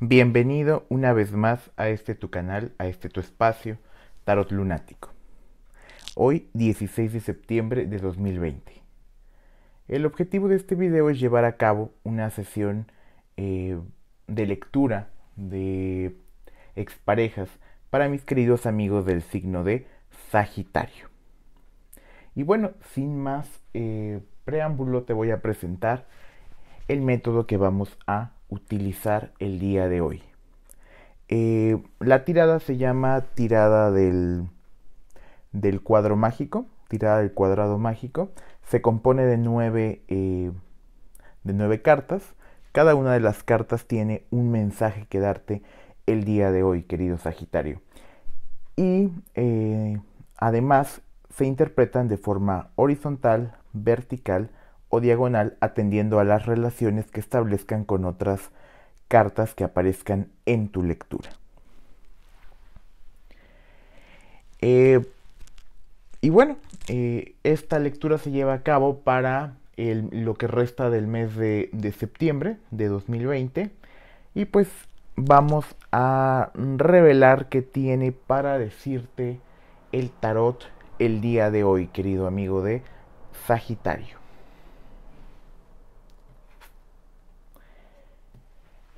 Bienvenido una vez más a este tu canal, a este tu espacio, Tarot Lunático. Hoy 16 de septiembre de 2020. El objetivo de este video es llevar a cabo una sesión eh, de lectura de exparejas para mis queridos amigos del signo de Sagitario. Y bueno, sin más eh, preámbulo te voy a presentar el método que vamos a utilizar el día de hoy. Eh, la tirada se llama tirada del, cuadro mágico, tirada del cuadrado mágico. Se compone de nueve, eh, de cartas. Cada una de las cartas tiene un mensaje que darte el día de hoy, querido Sagitario. Y eh, además se interpretan de forma horizontal, vertical o diagonal atendiendo a las relaciones que establezcan con otras cartas que aparezcan en tu lectura. Eh, y bueno, eh, esta lectura se lleva a cabo para lo que resta del mes de, de septiembre de 2020 y pues vamos a revelar qué tiene para decirte el tarot el día de hoy, querido amigo de Sagitario.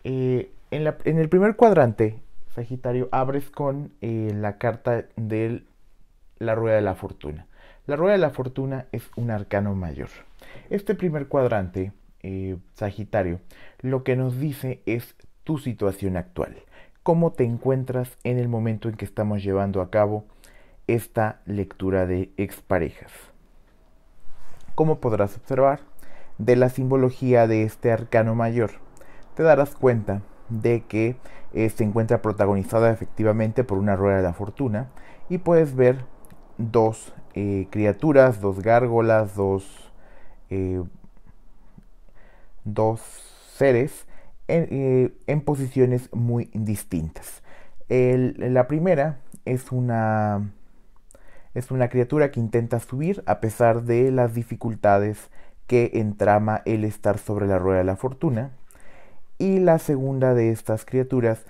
Eh, en, el primer cuadrante, Sagitario, abres con eh, la carta de la Rueda de la Fortuna. La Rueda de la Fortuna es un arcano mayor. Este primer cuadrante, eh, Sagitario, lo que nos dice es tu situación actual. Cómo te encuentras en el momento en que estamos llevando a cabo esta lectura de exparejas. Cómo podrás observar, de la simbología de este arcano mayor, te darás cuenta de que eh, se encuentra protagonizada efectivamente por una rueda de la fortuna y puedes ver dos eh, criaturas, dos gárgolas, dos, eh, dos seres en, posiciones muy distintas. la primera es una, es una criatura que intenta subir a pesar de las dificultades que entrama el estar sobre la rueda de la fortuna y la segunda de estas criaturas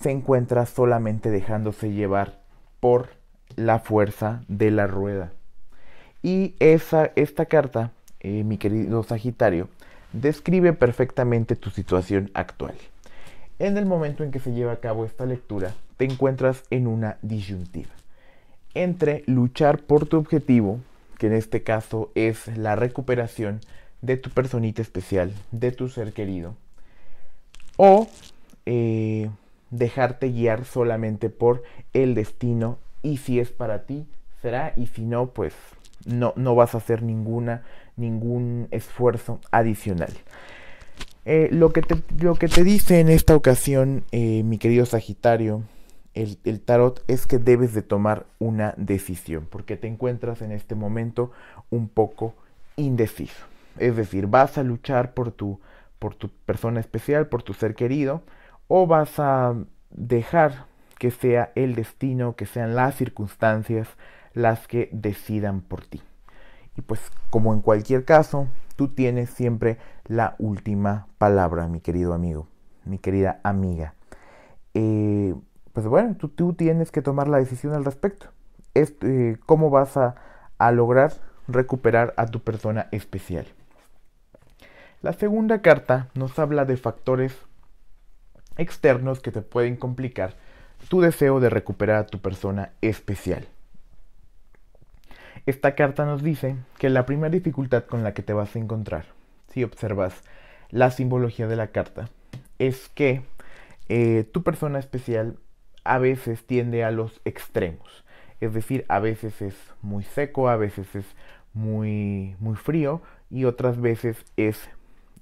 se encuentra solamente dejándose llevar por la fuerza de la rueda. Y esa, esta carta, eh, mi querido Sagitario, describe perfectamente tu situación actual. En el momento en que se lleva a cabo esta lectura, te encuentras en una disyuntiva entre luchar por tu objetivo, que en este caso es la recuperación, de tu personita especial, de tu ser querido. O eh, dejarte guiar solamente por el destino y si es para ti, será y si no, pues no, no vas a hacer ninguna, ningún esfuerzo adicional. Eh, lo, que te, lo, que te, dice en esta ocasión, eh, mi querido Sagitario, el, tarot es que debes de tomar una decisión, porque te encuentras en este momento un poco indeciso. Es decir, vas a luchar por tu, por tu persona especial, por tu ser querido, o vas a dejar que sea el destino, que sean las circunstancias las que decidan por ti. Y pues como en cualquier caso, tú tienes siempre la última palabra, mi querido amigo, mi querida amiga. Eh, pues bueno, tú, tienes que tomar la decisión al respecto. Este, eh, ¿Cómo vas a lograr recuperar a tu persona especial? La segunda carta nos habla de factores externos que te pueden complicar tu deseo de recuperar a tu persona especial. Esta carta nos dice que la primera dificultad con la que te vas a encontrar, si observas la simbología de la carta, es que eh, tu persona especial a veces tiende a los extremos. Es decir, a veces es muy seco, a veces es muy, muy frío y otras veces es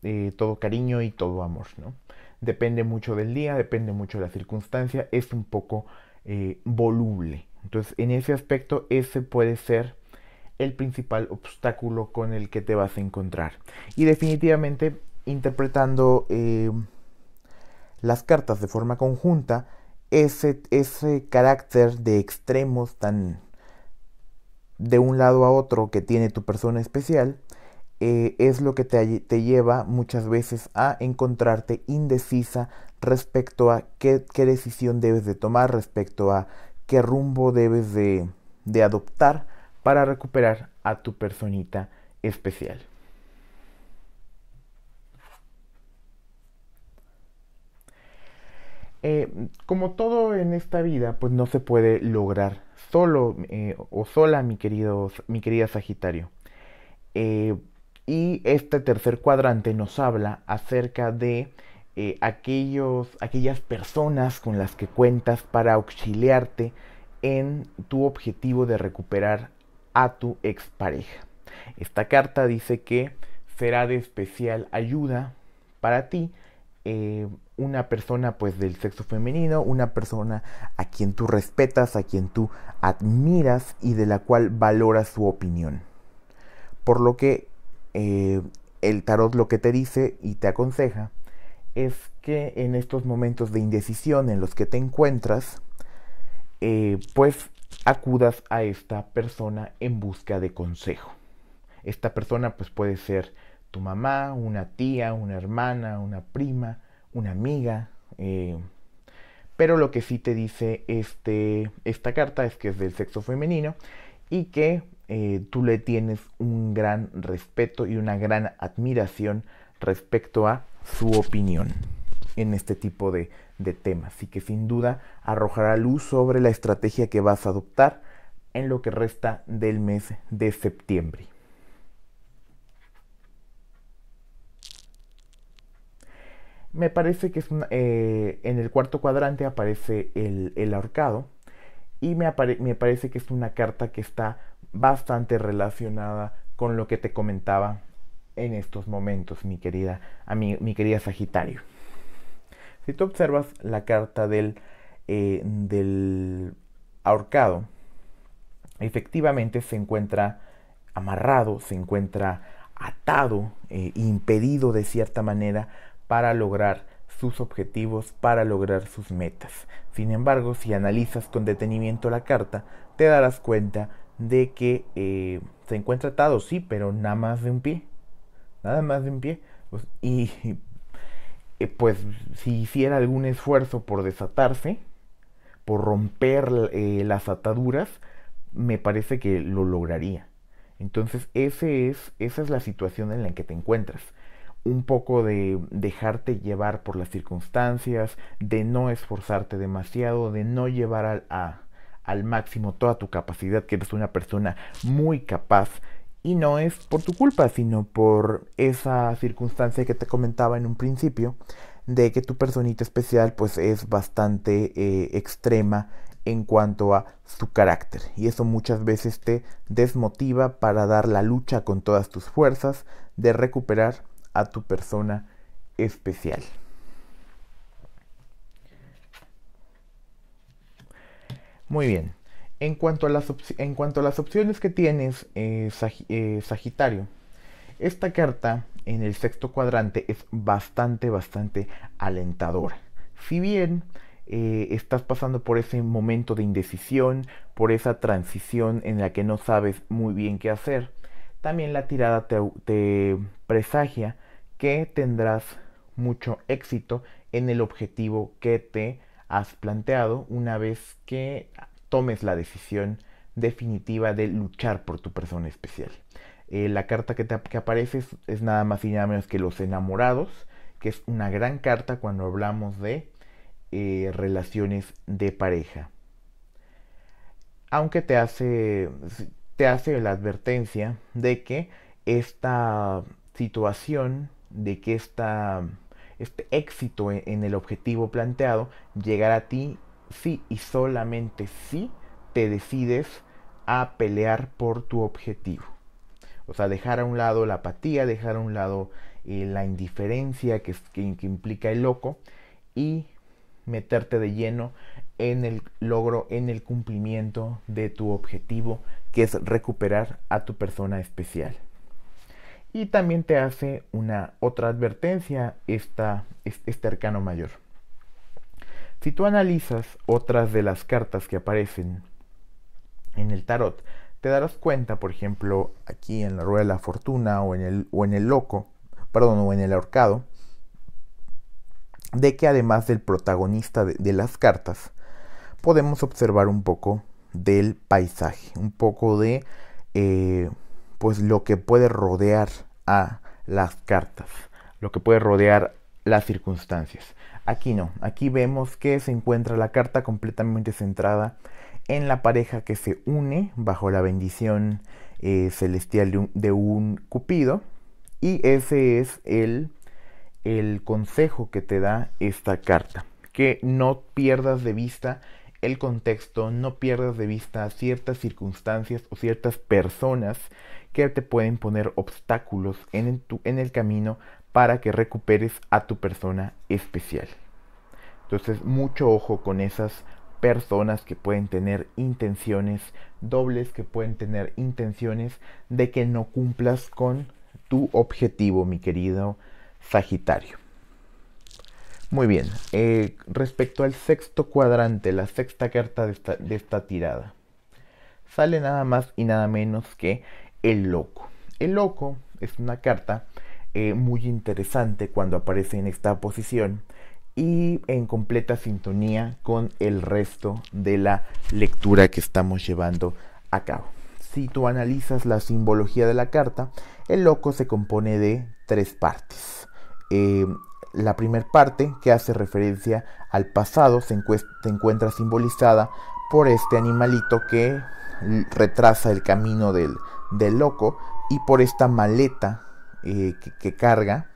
eh, todo cariño y todo amor, ¿no? Depende mucho del día, depende mucho de la circunstancia, es un poco eh, voluble. Entonces, en ese aspecto, ese puede ser el principal obstáculo con el que te vas a encontrar. Y definitivamente, interpretando eh, las cartas de forma conjunta, ese, ese carácter de extremos tan de un lado a otro que tiene tu persona especial, eh, es lo que te, lleva muchas veces a encontrarte indecisa respecto a qué, decisión debes de tomar, respecto a qué rumbo debes de, adoptar para recuperar a tu personita especial. Eh, como todo en esta vida, pues no se puede lograr solo eh, o sola, mi, queridos, mi querida Sagitario. Y este tercer cuadrante nos habla acerca de eh, aquellos, aquellas personas con las que cuentas para auxiliarte en tu objetivo de recuperar a tu expareja. Esta carta dice que será de especial ayuda para ti eh, una persona pues del sexo femenino, una persona a quien tú respetas, a quien tú admiras y de la cual valoras su opinión. Por lo que eh, el tarot lo que te dice y te aconseja es que en estos momentos de indecisión en los que te encuentras, eh, pues acudas a esta persona en busca de consejo. Esta persona pues puede ser tu mamá, una tía, una hermana, una prima, una amiga. Eh, pero lo que sí te dice este, esta carta es que es del sexo femenino y que eh, tú le tienes un gran respeto y una gran admiración respecto a su opinión en este tipo de, temas y que sin duda arrojará luz sobre la estrategia que vas a adoptar en lo que resta del mes de septiembre. Me parece que es eh, en el cuarto cuadrante aparece el, ahorcado y me, me parece que es una carta que está bastante relacionada con lo que te comentaba en estos momentos, mi querida, mi, querida Sagitario. Si tú observas la carta del, eh, del ahorcado, efectivamente se encuentra amarrado, se encuentra atado, eh, impedido de cierta manera para lograr sus objetivos, para lograr sus metas. Sin embargo, si analizas con detenimiento la carta, te darás cuenta de que eh, se encuentra atado, sí, pero nada más de un pie. Nada más de un pie. Pues, y eh, pues si hiciera algún esfuerzo por desatarse, por romper eh, las ataduras, me parece que lo lograría. Entonces es, esa es la situación en la que te encuentras. Un poco de dejarte llevar por las circunstancias, de no esforzarte demasiado, de no llevar al a al máximo toda tu capacidad, que eres una persona muy capaz. Y no es por tu culpa, sino por esa circunstancia que te comentaba en un principio, de que tu personita especial pues es bastante eh, extrema en cuanto a su carácter. Y eso muchas veces te desmotiva para dar la lucha con todas tus fuerzas de recuperar a tu persona especial. Muy bien. En cuanto a las, en cuanto a las opciones que tienes, eh, eh, Sagitario, esta carta en el sexto cuadrante es bastante, bastante alentadora. Si bien eh, estás pasando por ese momento de indecisión, por esa transición en la que no sabes muy bien qué hacer, también la tirada te presagia que tendrás mucho éxito en el objetivo que te has planteado una vez que tomes la decisión definitiva de luchar por tu persona especial. Eh, la carta que, te, aparece es, nada más y nada menos que los enamorados, que es una gran carta cuando hablamos de eh, relaciones de pareja. Aunque te hace, te hace la advertencia de que esta situación, de que esta este éxito e-, en, el objetivo planteado llegará a ti si y solamente si te decides a pelear por tu objetivo. O sea, dejar a un lado la apatía, dejar a un lado eh, la indiferencia que, implica el loco y meterte de lleno en el logro, en el cumplimiento de tu objetivo, que es recuperar a tu persona especial. Y también te hace una otra advertencia esta, este arcano mayor. Si tú analizas otras de las cartas que aparecen en el tarot, te darás cuenta, por ejemplo, aquí en la rueda de la fortuna o en el, o en el loco, perdón, o en el ahorcado, de que además del protagonista de, las cartas, podemos observar un poco del paisaje, un poco de eh, pues lo que puede rodear a las cartas, lo que puede rodear las circunstancias. Aquí no, aquí vemos que se encuentra la carta completamente centrada en la pareja que se une bajo la bendición eh, celestial de un, cupido y ese es el, el consejo que te da esta carta, que no pierdas de vista el contexto, no pierdas de vista ciertas circunstancias o ciertas personas que te pueden poner obstáculos en el, tu, en el camino para que recuperes a tu persona especial. Entonces, mucho ojo con esas personas que pueden tener intenciones dobles, que pueden tener intenciones de que no cumplas con tu objetivo, mi querido Sagitario. Muy bien, eh, respecto al sexto cuadrante, la sexta carta de esta tirada, sale nada más y nada menos que el Loco. El Loco es una carta eh, muy interesante cuando aparece en esta posición y en completa sintonía con el resto de la lectura que estamos llevando a cabo. Si tú analizas la simbología de la carta, el loco se compone de tres partes. Eh, la primera parte, que hace referencia al pasado, se, se encuentra simbolizada por este animalito que retrasa el camino del, del loco y por esta maleta eh, que, carga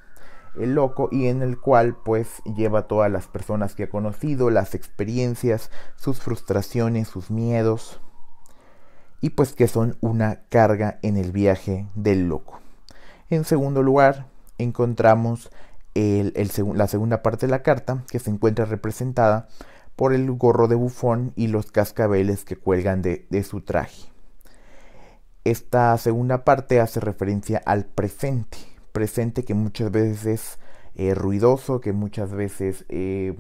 el loco y en el cual pues lleva todas las personas que ha conocido, las experiencias, sus frustraciones, sus miedos y pues que son una carga en el viaje del loco. En segundo lugar encontramos la segunda parte de la carta que se encuentra representada por el gorro de bufón y los cascabeles que cuelgan de su traje. Esta segunda parte hace referencia al presente, presente que muchas veces es eh, ruidoso, que muchas veces eh,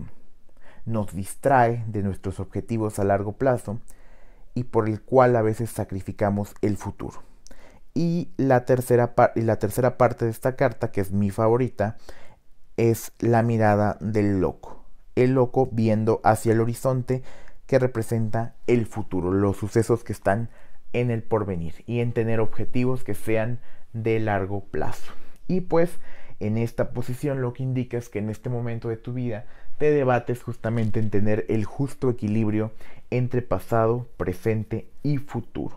nos distrae de nuestros objetivos a largo plazo y por el cual a veces sacrificamos el futuro. Y la tercera, y la tercera parte de esta carta, que es mi favorita, es la mirada del loco. El loco viendo hacia el horizonte que representa el futuro, los sucesos que están en el porvenir y en tener objetivos que sean de largo plazo. Y pues en esta posición lo que indica es que en este momento de tu vida te debates justamente en tener el justo equilibrio entre pasado, presente y futuro.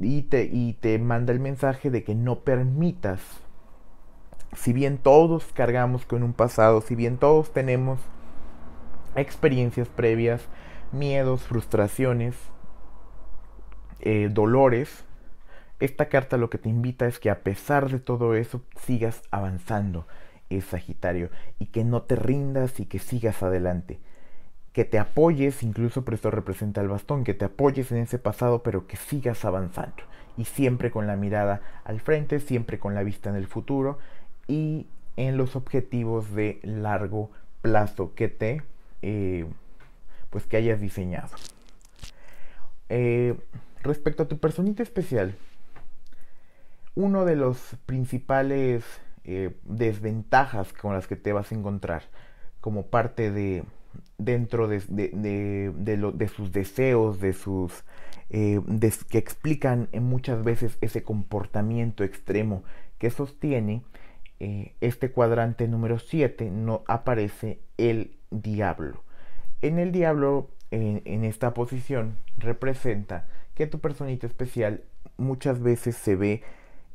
Y te, y te manda el mensaje de que no permitas, si bien todos cargamos con un pasado, si bien todos tenemos experiencias previas, miedos, frustraciones, eh, dolores, esta carta lo que te invita es que a pesar de todo eso sigas avanzando, es eh, Sagitario, y que no te rindas y que sigas adelante. Que te apoyes, incluso por esto representa el bastón, que te apoyes en ese pasado, pero que sigas avanzando. Y siempre con la mirada al frente, siempre con la vista en el futuro y en los objetivos de largo plazo que te, eh, pues que hayas diseñado. Respecto a tu personita especial, uno de los principales eh, desventajas con las que te vas a encontrar como parte de dentro de, de, sus deseos, de sus eh, que explican muchas veces ese comportamiento extremo que sostiene, eh, este cuadrante número 7 no aparece el diablo. En el diablo, en esta posición, representa que tu personita especial muchas veces se ve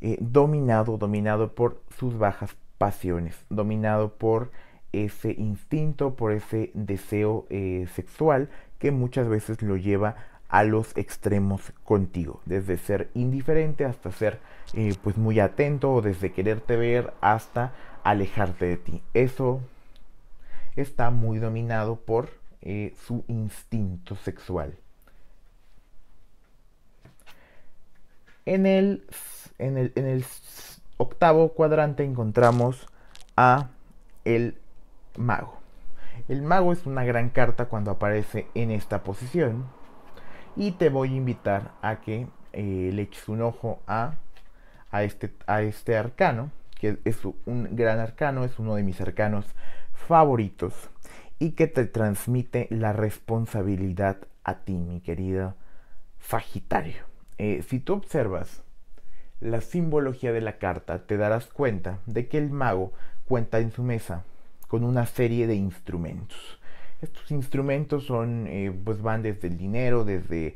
eh, dominado, dominado por sus bajas pasiones, dominado por ese instinto, por ese deseo eh, sexual que muchas veces lo lleva a los extremos contigo, desde ser indiferente hasta ser eh, pues muy atento, o desde quererte ver hasta alejarte de ti. Eso está muy dominado por su instinto sexual. En el, en el, octavo cuadrante encontramos a el mago. El mago es una gran carta cuando aparece en esta posición. Y te voy a invitar a que eh, le eches un ojo a, a, este, a este arcano, que es un gran arcano, es uno de mis arcanos favoritos y que te transmite la responsabilidad a ti, mi querido Sagitario. Eh, si tú observas la simbología de la carta, te darás cuenta de que el mago cuenta en su mesa con una serie de instrumentos. Estos instrumentos son, eh, pues van desde el dinero, desde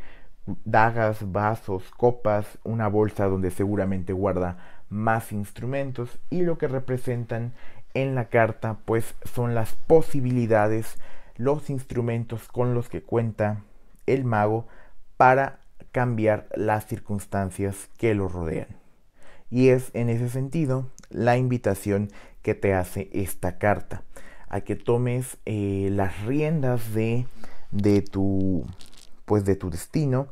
dagas, vasos, copas, una bolsa donde seguramente guarda más instrumentos y lo que representan en la carta pues son las posibilidades, los instrumentos con los que cuenta el mago para cambiar las circunstancias que lo rodean. Y es en ese sentido la invitación que te hace esta carta, a que tomes eh, las riendas de, de, tu, pues de tu destino,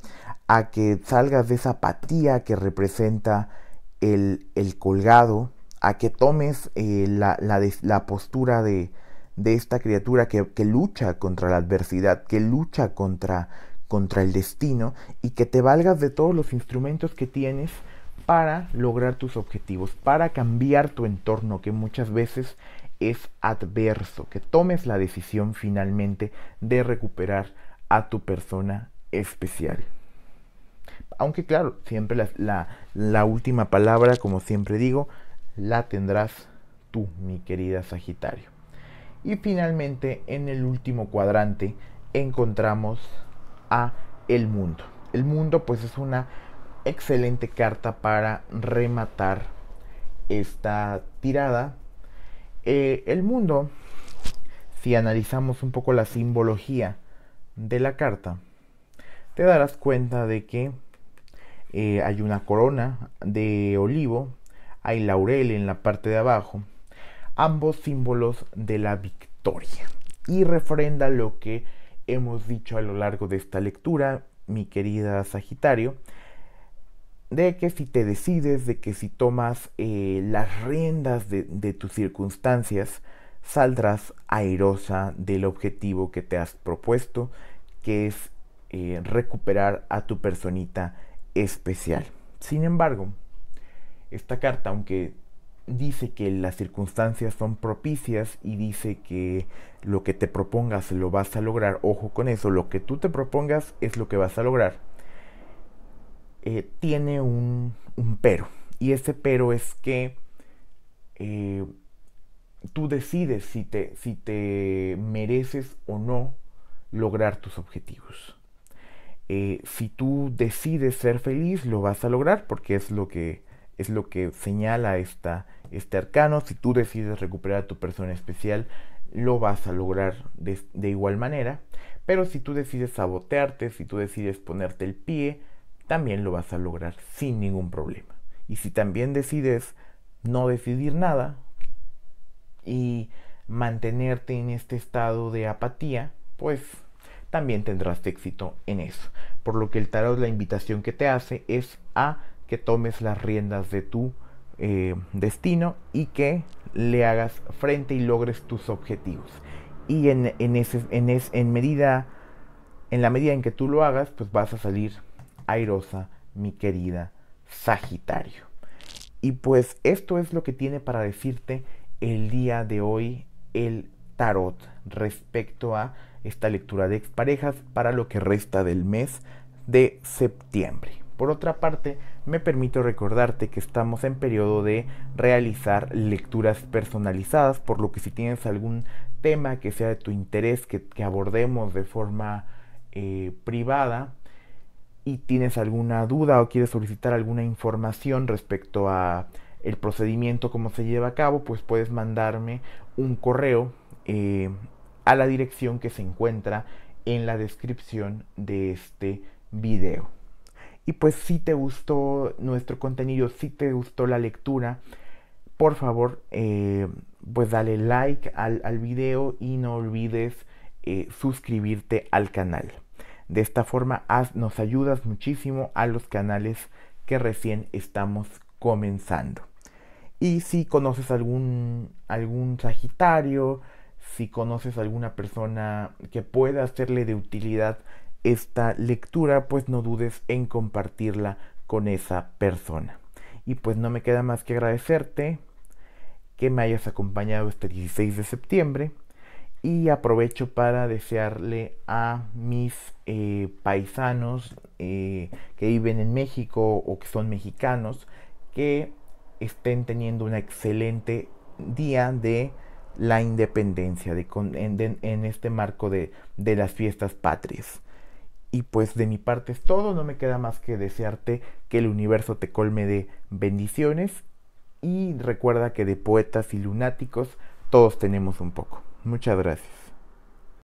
a que salgas de esa apatía que representa el, colgado, a que tomes eh, la, postura de, esta criatura que, que lucha contra la adversidad, que lucha contra contra el destino y que te valgas de todos los instrumentos que tienes para lograr tus objetivos, para cambiar tu entorno que muchas veces es adverso, que tomes la decisión finalmente de recuperar a tu persona especial. Aunque claro, siempre la, última palabra, como siempre digo, la tendrás tú, mi querida Sagitario. Y finalmente, en el último cuadrante, encontramos el mundo. El mundo pues es una excelente carta para rematar esta tirada. Eh, el mundo, si analizamos un poco la simbología de la carta, te darás cuenta de que eh, hay una corona de olivo, hay laurel en la parte de abajo, ambos símbolos de la victoria. Y refrenda lo que hemos dicho a lo largo de esta lectura, mi querida Sagitario, de que si te decides, de que si tomas eh, las riendas de, tus circunstancias, saldrás airosa del objetivo que te has propuesto, que es eh, recuperar a tu personita especial. Sin embargo, esta carta, aunque dice que las circunstancias son propicias y dice que lo que te propongas lo vas a lograr. Ojo con eso, lo que tú te propongas es lo que vas a lograr. Eh, tiene un, pero. Y ese pero es que eh, tú decides si te, si te mereces o no lograr tus objetivos. Eh, si tú decides ser feliz, lo vas a lograr porque es lo que, es lo que señala este arcano. Si tú decides recuperar a tu persona especial, lo vas a lograr de, de igual manera. Pero si tú decides sabotearte, si tú decides ponerte el pie, también lo vas a lograr sin ningún problema. Y si también decides no decidir nada y mantenerte en este estado de apatía, pues también tendrás éxito en eso. Por lo que el tarot la invitación que te hace es a que tomes las riendas de tu eh, destino y que le hagas frente y logres tus objetivos. Y en, en, ese, en, en, medida, en la medida en que tú lo hagas, pues vas a salir airosa, mi querida Sagitario. Y pues esto es lo que tiene para decirte el día de hoy el tarot respecto a esta lectura de exparejas para lo que resta del mes de septiembre. Por otra parte, me permito recordarte que estamos en periodo de realizar lecturas personalizadas, por lo que si tienes algún tema que sea de tu interés, que, abordemos de forma eh, privada, y tienes alguna duda o quieres solicitar alguna información respecto a el procedimiento cómo se lleva a cabo, pues puedes mandarme un correo eh, a la dirección que se encuentra en la descripción de este video. Y pues si te gustó nuestro contenido, si te gustó la lectura, por favor, eh, pues dale like al, video y no olvides eh, suscribirte al canal. De esta forma nos ayudas muchísimo a los canales que recién estamos comenzando. Y si conoces algún, algún Sagitario, si conoces alguna persona que pueda hacerle de utilidad esta lectura, pues no dudes en compartirla con esa persona. Y pues no me queda más que agradecerte que me hayas acompañado este 16 de septiembre y aprovecho para desearle a mis eh, paisanos eh, que viven en México o que son mexicanos que estén teniendo un excelente día de la independencia en, este marco de las fiestas patrias. Y pues de mi parte es todo, no me queda más que desearte que el universo te colme de bendiciones y recuerda que de poetas y lunáticos todos tenemos un poco. Muchas gracias.